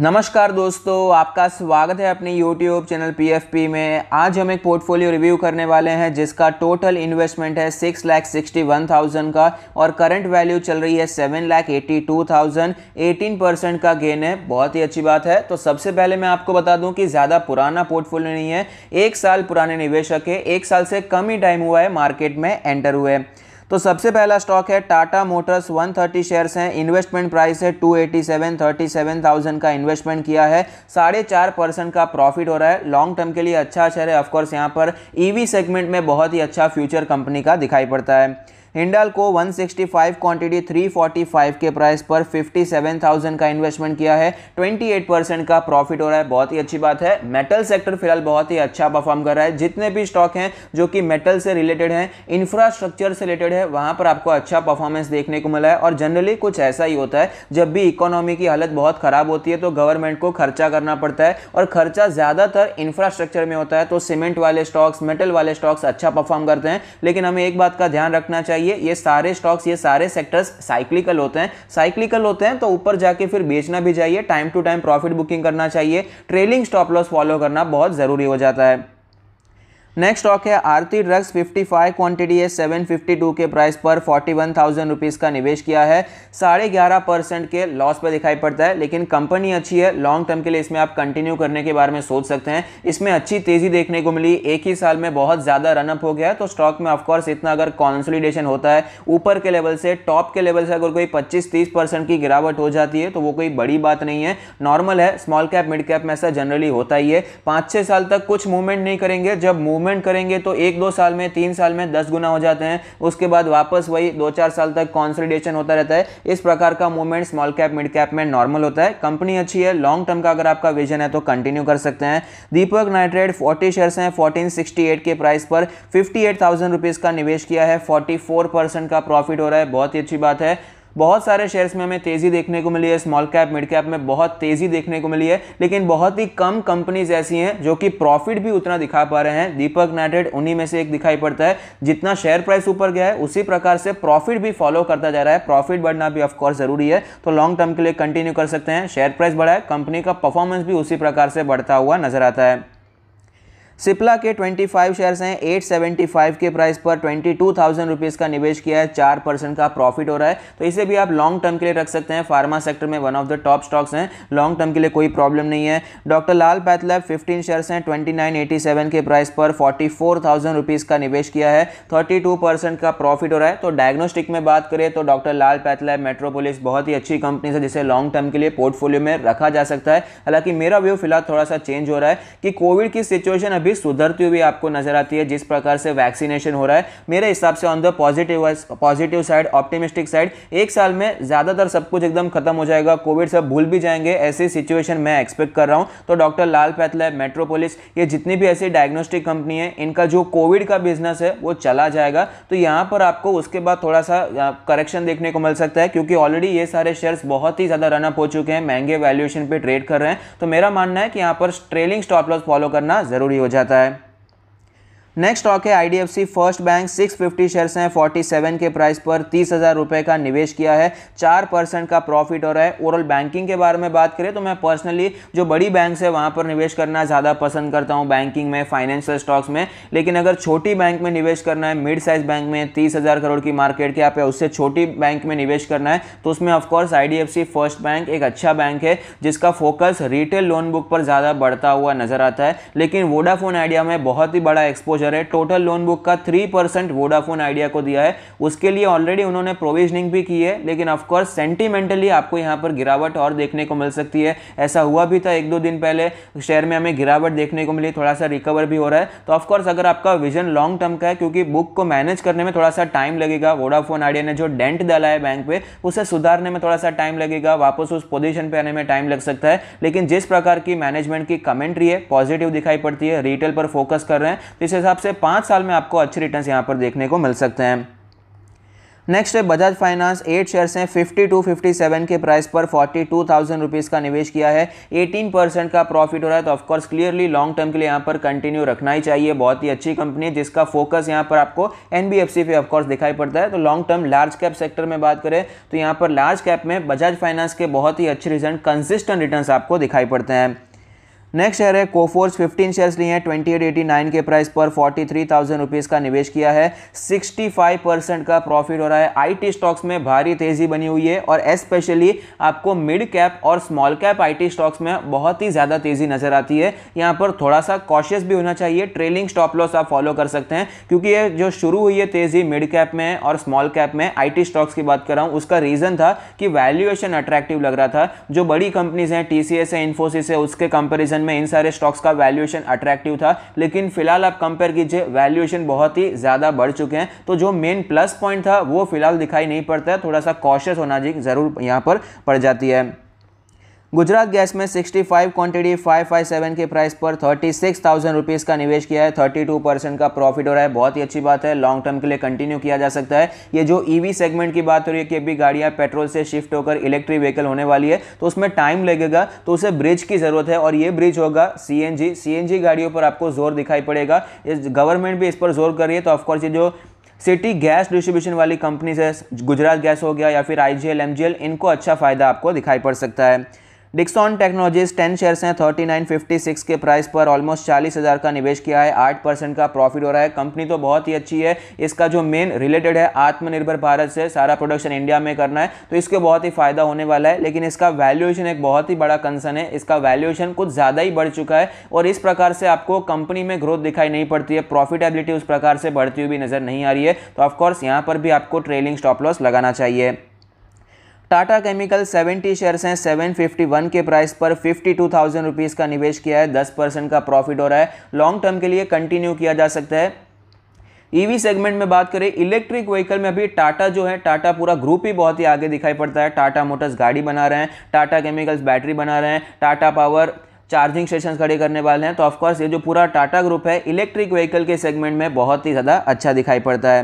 नमस्कार दोस्तों आपका स्वागत है अपने YouTube चैनल पी में आज हम एक पोर्टफोलियो रिव्यू करने वाले हैं जिसका टोटल इन्वेस्टमेंट है six lakh sixty one thousand का और करंट वैल्यू चल रही है seven lakh eighty two thousand eighteen percent का गेन है बहुत ही अच्छी बात है तो सबसे पहले मैं आपको बता दूं कि ज़्यादा पुराना पोर्टफोलियो नहीं है एक साल पुराने निवेशक है एक साल से कम ही टाइम हुआ है मार्केट में एंटर हुए तो सबसे पहला स्टॉक है टाटा मोटर्स 130 शेयर्स हैं इन्वेस्टमेंट प्राइस है two eighty seven thirty seven thousand का इन्वेस्टमेंट किया है साढ़े चार परसेंट का प्रॉफिट हो रहा है लॉन्ग टर्म के लिए अच्छा शेयर है ऑफकोर्स यहाँ पर ईवी e सेगमेंट में बहुत ही अच्छा फ्यूचर कंपनी का दिखाई पड़ता है हिंडल को 165 क्वांटिटी 345 के प्राइस पर 57,000 का इन्वेस्टमेंट किया है 28 परसेंट का प्रॉफिट हो रहा है बहुत ही अच्छी बात है मेटल सेक्टर फिलहाल बहुत ही अच्छा परफॉर्म कर रहा है जितने भी स्टॉक हैं जो कि मेटल से रिलेटेड हैं इंफ्रास्ट्रक्चर से रिलेटेड है वहाँ पर आपको अच्छा परफॉर्मेंस देखने को मिला है और जनरली कुछ ऐसा ही होता है जब भी इकोनॉमी की हालत बहुत ख़राब होती है तो गवर्नमेंट को खर्चा करना पड़ता है और खर्चा ज़्यादातर इंफ्रास्ट्रक्चर में होता है तो सीमेंट वाले स्टॉक्स मेटल वाले स्टॉक्स अच्छा परफॉर्म करते हैं लेकिन हमें एक बात का ध्यान रखना चाहिए चाहिए ये सारे स्टॉक्स ये सारे सेक्टर्स साइक्लिकल होते हैं साइक्लिकल होते हैं तो ऊपर जाके फिर बेचना भी चाहिए time to time profit booking करना चाहिए ट्रेलिंग स्टॉप लॉस फॉलो करना बहुत ज़रूरी हो जाता है नेक्स्ट स्टॉक है आरती ड्रग्स 55 क्वांटिटी है 752 के प्राइस पर 41,000 रुपीस का निवेश किया है साढ़े ग्यारह परसेंट के लॉस पर दिखाई पड़ता है लेकिन कंपनी अच्छी है लॉन्ग टर्म के लिए इसमें आप कंटिन्यू करने के बारे में सोच सकते हैं इसमें अच्छी तेज़ी देखने को मिली एक ही साल में बहुत ज़्यादा रनअप हो गया है तो स्टॉक में ऑफकोर्स इतना अगर कॉन्सोलिडेशन होता है ऊपर के लेवल से टॉप के लेवल से अगर कोई पच्चीस तीस की गिरावट हो जाती है तो वो कोई बड़ी बात नहीं है नॉर्मल है स्मॉल कैप मिड कैप में ऐसा जनरली होता ही है पाँच छः साल तक कुछ मूवमेंट नहीं करेंगे जब मूवमेंट मूवमेंट करेंगे तो एक दो साल में तीन साल में दस गुना हो जाते हैं उसके बाद वापस वही दो चार साल तक कॉन्सोलिडेशन होता रहता है इस प्रकार का movement small cap mid cap में नॉर्मल होता है कंपनी अच्छी है लॉन्ग टर्म का अगर आपका विजन है तो कंटिन्यू कर सकते हैं दीपक नाइट्रेड फोर्टी शेयर हैं फोर्टीन के प्राइस पर फिफ्टी एट का निवेश किया है फोर्टी परसेंट का प्रॉफिट हो रहा है बहुत ही अच्छी बात है बहुत सारे शेयर्स में हमें तेज़ी देखने को मिली है स्मॉल कैप मिड कैप में बहुत तेज़ी देखने को मिली है लेकिन बहुत ही कम कंपनीज ऐसी हैं जो कि प्रॉफिट भी उतना दिखा पा रहे हैं दीपक नाइटेड उन्हीं में से एक दिखाई पड़ता है जितना शेयर प्राइस ऊपर गया है उसी प्रकार से प्रॉफिट भी फॉलो करता जा रहा है प्रॉफिट बढ़ना भी ऑफकोर्स ज़रूरी है तो लॉन्ग टर्म के लिए कंटिन्यू कर सकते हैं शेयर प्राइस बढ़ा है कंपनी का परफॉर्मेंस भी उसी प्रकार से बढ़ता हुआ नजर आता है सिप्ला के 25 शेयर्स हैं 875 के प्राइस पर 22,000 रुपीस का निवेश किया है चार परसेंट का प्रॉफिट हो रहा है तो इसे भी आप लॉन्ग टर्म के लिए रख सकते हैं फार्मा सेक्टर में one of the top stocks हैं लॉन्ग टर्म के लिए कोई प्रॉब्लम नहीं है doctor Lal pathlab fifteen shares हैं ट्वेंटी के प्राइस पर फोर्टी का निवेश किया है थर्टी का प्रॉफिट हो रहा है तो डायग्नोस्टिक में बात करें तो डॉक्टर लाल पैथलैब मेट्रोपोलिस बहुत ही अच्छी कंपनी है जिसे लॉन्ग टर्म के लिए पोर्टफोलियो में रखा जा सकता है हालांकि मेरा व्यू फिलहाल थोड़ा सा चेंज हो रहा है कि कोविड की सिचुएशन भी सुधरती हुई आपको नजर आती है जिस प्रकार से वैक्सीनेशन हो रहा है मेरे हिसाब से on the positive positive side optimistic side एक साल में ज़्यादातर सब कुछ एकदम खत्म हो जाएगा कोविड सब भूल भी जाएंगे ऐसी सिचुएशन मैं एक्सपेक्ट कर रहा हूँ तो डॉक्टर लाल पैथला मेट्रोपोलिस ये जितनी भी ऐसी डायग्नोस्टिक कंपनी है इनका जो कोविड का बिजनेस है वो चला जाएगा तो यहाँ पर आपको उसके बाद थोड़ा सा करेक्शन देखने को मिल सकता है क्योंकि ऑलरेडी ये सारे शेयर्स बहुत ही ज़्यादा रनअप हो चुके हैं महंगे वैल्यूएशन पे ट्रेड कर रहे हैं तो मेरा मानना है कि यहाँ पर ट्रेलिंग स्टॉप लॉस फॉलो करना जरूरी हो जाए जाता है नेक्स्ट स्टॉक है आईडीएफसी फर्स्ट बैंक 650 शेयर्स हैं 47 के प्राइस पर तीस हज़ार रुपए का निवेश किया है चार परसेंट का प्रॉफिट हो रहा है ओवरऑल बैंकिंग के बारे में बात करें तो मैं पर्सनली जो बड़ी बैंक है वहां पर निवेश करना ज़्यादा पसंद करता हूँ बैंकिंग में फाइनेंशियल स्टॉक्स में लेकिन अगर छोटी बैंक में निवेश करना है मिड साइज बैंक में तीस हज़ार करोड़ की मार्केट के आप उससे छोटी बैंक में निवेश करना है तो उसमें ऑफकोर्स आई फर्स्ट बैंक एक अच्छा बैंक है जिसका फोकस रिटेल लोन बुक पर ज़्यादा बढ़ता हुआ नजर आता है लेकिन वोडाफोन आइडिया में बहुत ही बड़ा एक्सपोजर एक्सपोजर है टोटल लोन बुक का थ्री परसेंट वोडाफोन आइडिया को दिया है उसके लिए ऑलरेडी उन्होंने प्रोविजनिंग भी की है लेकिन ऑफकोर्स सेंटिमेंटली आपको यहाँ पर गिरावट और देखने को मिल सकती है ऐसा हुआ भी था एक दो दिन पहले शेयर में हमें गिरावट देखने को मिली थोड़ा सा रिकवर भी हो रहा है तो ऑफकोर्स अगर आपका विजन लॉन्ग टर्म का है क्योंकि बुक को मैनेज करने में थोड़ा सा टाइम लगेगा वोडाफोन आइडिया ने जो डेंट डाला है बैंक पे उसे सुधारने में थोड़ा सा टाइम लगेगा वापस उस पोजिशन पर आने में टाइम लग सकता है लेकिन जिस प्रकार की मैनेजमेंट की कमेंट्री है पॉजिटिव दिखाई पड़ती है रिटेल पर फोकस कर रहे हैं तो इस हिसाब हिसाब से पाँच साल में आपको अच्छे रिटर्न यहाँ पर देखने को मिल सकते हैं नेक्स्ट है बजाज फाइनेंस एट शेयर्स हैं 50 टू 57 के प्राइस पर फोर्टी टू थाउजेंड रुपीज़ का निवेश किया है 18 परसेंट का प्रॉफिट हो रहा है तो of course clearly long term के लिए यहाँ पर कंटिन्यू रखना ही चाहिए बहुत ही अच्छी कंपनी है जिसका फोकस यहाँ पर आपको एन पे ऑफकोर्स दिखाई पड़ता है तो long term large cap sector में बात करें तो यहाँ पर लार्ज कैप में बजाज फाइनेंस के बहुत ही अच्छे रिजल्ट कंसिस्टेंट रिटर्न आपको दिखाई पड़ते हैं नेक्स्ट शेयर है कोफोर्स 15 शेयर्स लिए हैं 2889 के प्राइस पर 43,000 रुपीस का निवेश किया है 65 परसेंट का प्रॉफिट हो रहा है आईटी स्टॉक्स में भारी तेजी बनी हुई है और स्पेशली आपको मिड कैप और स्मॉल कैप आईटी स्टॉक्स में बहुत ही ज़्यादा तेजी नजर आती है यहाँ पर थोड़ा सा कॉशियस भी होना चाहिए ट्रेलिंग स्टॉप लॉस आप फॉलो कर सकते हैं क्योंकि ये जो शुरू हुई है तेजी मिड कैप में और स्मॉल कैप में आई स्टॉक्स की बात कर रहा हूँ उसका रीज़न था कि वैल्यूएशन अट्रैक्टिव लग रहा था जो बड़ी कंपनीज हैं टी है इन्फोसिस है उसके कंपेरिजन में इन सारे स्टॉक्स का वैल्यूएशन अट्रैक्टिव था लेकिन फिलहाल आप कंपेयर कीजिए वैल्यूएशन बहुत ही ज़्यादा बढ़ चुके हैं तो जो मेन प्लस पॉइंट था वो फिलहाल दिखाई नहीं पड़ता है थोड़ा सा कॉशियस होना जरूर यहाँ पर पड़ जाती है गुजरात गैस में 65 क्वांटिटी 557 के प्राइस पर थर्टी सिक्स थाउजेंड रुपीज़ का निवेश किया है 32 परसेंट का प्रॉफिट हो रहा है बहुत ही अच्छी बात है लॉन्ग टर्म के लिए कंटिन्यू किया जा सकता है ये जो ईवी e सेगमेंट की बात हो रही है कि अभी गाड़ियाँ पेट्रोल से शिफ्ट होकर इलेक्ट्रिक व्हीकल होने वाली है तो उसमें टाइम लगेगा तो उसे ब्रिज की ज़रूरत है और ये ब्रिज होगा सी एन गाड़ियों पर आपको जोर दिखाई पड़ेगा गवर्नमेंट भी इस पर जोर कर रही है तो ऑफकोर्स ये जो सिटी गैस डिस्ट्रीब्यूशन वाली कंपनीज है गुजरात गैस हो गया या फिर आई जी इनको अच्छा फ़ायदा आपको दिखाई पड़ सकता है डिक्सॉन टेक्नोलॉजीज टेन शेयर्स हैं थर्टी नाइन फिफ्टी सिक्स के प्राइस पर ऑलमोस्ट चालीस हज़ार का निवेश किया है आठ परसेंट का प्रॉफिट हो रहा है कंपनी तो बहुत ही अच्छी है इसका जो मेन रिलेटेड है आत्मनिर्भर भारत से सारा प्रोडक्शन इंडिया में करना है तो इसके बहुत ही फायदा होने वाला है लेकिन इसका वैल्यूएशन एक बहुत ही बड़ा कंसर्न है इसका वैल्यूएशन कुछ ज़्यादा ही बढ़ चुका है और इस प्रकार से आपको कंपनी में ग्रोथ दिखाई नहीं पड़ती है प्रॉफिटेबिलिटी उस प्रकार से बढ़ती हुई भी नज़र नहीं आ रही है तो ऑफकोर्स यहाँ पर भी आपको ट्रेलिंग स्टॉप लॉस लगाना चाहिए टाटा केमिकल 70 शेयर्स हैं 751 के प्राइस पर फिफ्टी टू थाउजेंड रुपीज़ का निवेश किया है 10 परसेंट का प्रॉफिट हो रहा है लॉन्ग टर्म के लिए कंटिन्यू किया जा सकता है ईवी e सेगमेंट में बात करें इलेक्ट्रिक व्हीकल में अभी टाटा जो है टाटा पूरा ग्रुप ही बहुत ही आगे दिखाई पड़ता है टाटा मोटर्स गाड़ी बना रहे हैं टाटा केमिकल्स बैटरी बना रहे हैं टाटा पावर चार्जिंग स्टेशन खड़े करने वाले हैं तो ऑफकोर्स ये जो पूरा टाटा ग्रुप है इलेक्ट्रिक व्हीकल के सेगमेंट में बहुत ही ज़्यादा अच्छा दिखाई पड़ता है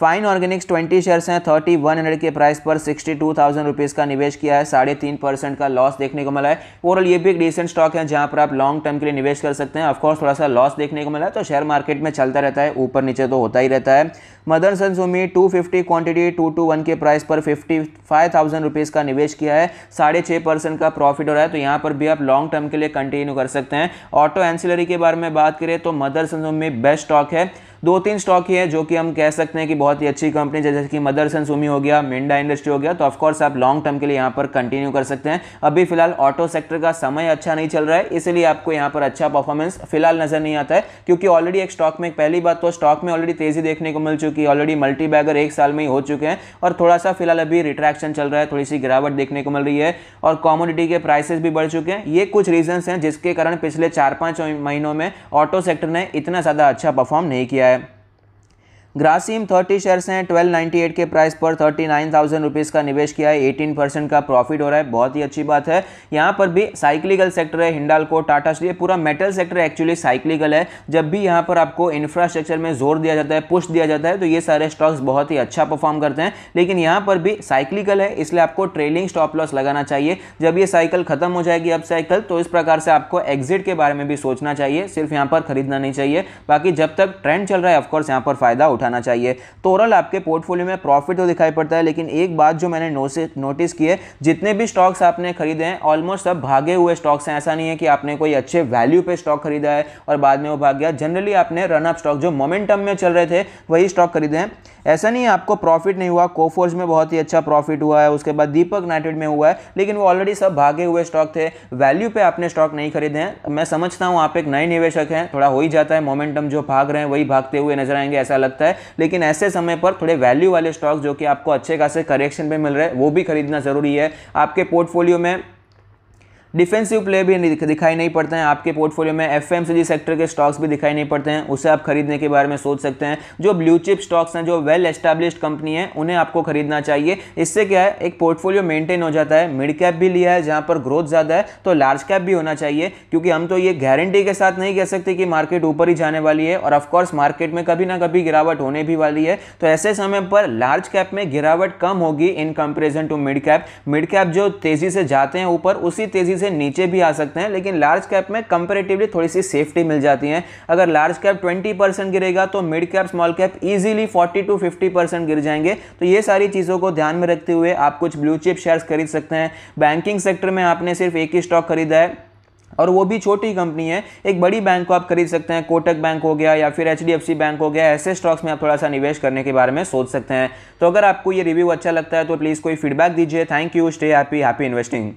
फाइन ऑर्गेनिक्स 20 शेयर्स हैं थर्टी वन हंड्रेड के प्राइस पर सिक्सटी टू थाउजेंड रुपीज़ का निवेश किया है साढ़े तीन परसेंट का लॉस देखने को मिला है ओवरऑल ये भी एक डिसेंट स्टॉक है जहां पर आप लॉन्ग टर्म के लिए निवेश कर सकते हैं ऑफकोर्स थोड़ा सा लॉस देखने को मिला है तो शेयर मार्केट में चलता रहता है ऊपर नीचे तो होता ही रहता है mother Sumi two fifty quantity two two one के प्राइस पर फिफ्टी फाइव थाउजेंड रुपीज़ का निवेश किया है साढ़े छः परसेंट का प्रॉफिट हो रहा है तो यहाँ पर भी आप लॉन्ग टर्म के लिए कंटिन्यू कर सकते हैं ऑटो एंसिलरी के बारे में बात करें तो मदर सुमी बेस्ट स्टॉक है दो तीन स्टॉक ही है जो कि हम कह सकते हैं कि बहुत ही अच्छी कंपनी जैसे कि एंड सुमी हो गया मिंडा इंडस्ट्री हो गया तो ऑफकोर्स आप लॉन्ग टर्म के लिए यहाँ पर कंटिन्यू कर सकते हैं अभी फिलहाल ऑटो सेक्टर का समय अच्छा नहीं चल रहा है इसलिए आपको यहाँ पर अच्छा परफॉर्मेंस फिलहाल नजर नहीं आता है क्योंकि ऑलरेडी एक स्टॉक में पहली बात तो स्टॉक में ऑलरेडी तेजी देखने को मिल चुकी है ऑलरेडी मल्टी बैगर एक साल में ही हो चुके हैं और थोड़ा सा फिलहाल अभी रिट्रैक्शन चल रहा है थोड़ी सी गिरावट देखने को मिल रही है और कॉमोडिटी के प्राइसेस भी बढ़ चुके हैं ये कुछ रीजन्स हैं जिसके कारण पिछले चार पाँच महीनों में ऑटो सेक्टर ने इतना ज़्यादा अच्छा परफॉर्म नहीं किया है ग्रासिम 30 शेयर्स हैं 1298 के प्राइस पर 39,000 रुपीस का निवेश किया है 18 परसेंट का प्रॉफिट हो रहा है बहुत ही अच्छी बात है यहाँ पर भी साइक्लिकल सेक्टर है हिंडालको टाटा स्टील पूरा मेटल सेक्टर एक्चुअली साइक्लिकल है जब भी यहाँ पर आपको इंफ्रास्ट्रक्चर में जोर दिया जाता है पुष्ट दिया जाता है तो ये सारे स्टॉक्स बहुत ही अच्छा परफॉर्म करते हैं लेकिन यहाँ पर भी साइक्लिकल है इसलिए आपको ट्रेलिंग स्टॉप लॉस लगाना चाहिए जब ये साइकिल खत्म हो जाएगी अब साइकिल तो इस प्रकार से आपको एग्जिट के बारे में भी सोचना चाहिए सिर्फ यहाँ पर खरीदना नहीं चाहिए बाकी जब तक ट्रेंड चल रहा है ऑफकोर्स यहाँ पर फायदा उठा उठाना चाहिए तो ओवरऑल आपके पोर्टफोलियो में प्रॉफिट तो दिखाई पड़ता है लेकिन एक बात जो मैंने नोटिस की है जितने भी स्टॉक्स आपने खरीदे हैं ऑलमोस्ट सब भागे हुए स्टॉक्स हैं ऐसा नहीं है कि आपने कोई अच्छे वैल्यू पे स्टॉक खरीदा है और बाद में वो भाग गया जनरली आपने रनअप स्टॉक जो मोमेंटम में चल रहे थे वही स्टॉक खरीदे हैं ऐसा नहीं है आपको प्रॉफिट नहीं हुआ कोफोर्स में बहुत ही अच्छा प्रॉफिट हुआ है उसके बाद दीपक नाइटेड में हुआ है लेकिन वो ऑलरेडी सब भागे हुए स्टॉक थे वैल्यू पे आपने स्टॉक नहीं खरीदे हैं मैं समझता हूँ आप एक नए निवेशक हैं थोड़ा हो ही जाता है मोमेंटम जो भाग रहे हैं वही भागते हुए नजर आएंगे ऐसा लगता है है लेकिन ऐसे समय पर थोड़े वैल्यू वाले स्टॉक जो कि आपको अच्छे खासे करेक्शन पे मिल रहे हैं वो भी खरीदना ज़रूरी है आपके पोर्टफोलियो में डिफेंसिव प्ले भी दिखाई नहीं पड़ते हैं आपके पोर्टफोलियो में एफ सेक्टर के स्टॉक्स भी दिखाई नहीं पड़ते हैं उसे आप खरीदने के बारे में सोच सकते हैं जो ब्लू चिप स्टॉक्स हैं जो वेल एस्टैब्लिश्ड कंपनी है उन्हें आपको खरीदना चाहिए इससे क्या है एक पोर्टफोलियो मेंटेन हो जाता है मिड कैप भी लिया है जहाँ पर ग्रोथ ज़्यादा है तो लार्ज कैप भी होना चाहिए क्योंकि हम तो ये गारंटी के साथ नहीं कह सकते कि मार्केट ऊपर ही जाने वाली है और ऑफकोर्स मार्केट में कभी ना कभी गिरावट होने भी वाली है तो ऐसे समय पर लार्ज कैप में गिरावट कम होगी in comparison to mid cap mid cap जो तेज़ी से जाते हैं ऊपर उसी तेज़ी से से नीचे भी आ सकते हैं लेकिन लार्ज कैप में कंपेरेटिवली थोड़ी सी सेफ्टी मिल जाती है अगर लार्ज कैप ट्वेंटी परसेंट गिरेगा तो mid cap small cap easily forty to fifty percent गिर जाएंगे तो ये सारी चीज़ों को ध्यान में रखते हुए आप कुछ ब्लू चिप शेयर्स खरीद सकते हैं बैंकिंग सेक्टर में आपने सिर्फ एक ही स्टॉक खरीदा है और वो भी छोटी कंपनी है एक बड़ी बैंक को आप खरीद सकते हैं कोटक बैंक हो गया या फिर एच बैंक हो गया ऐसे स्टॉक्स में आप थोड़ा सा निवेश करने के बारे में सोच सकते हैं तो अगर आपको ये रिव्यू अच्छा लगता है तो प्लीज़ कोई फीडबैक दीजिए thank you stay happy happy investing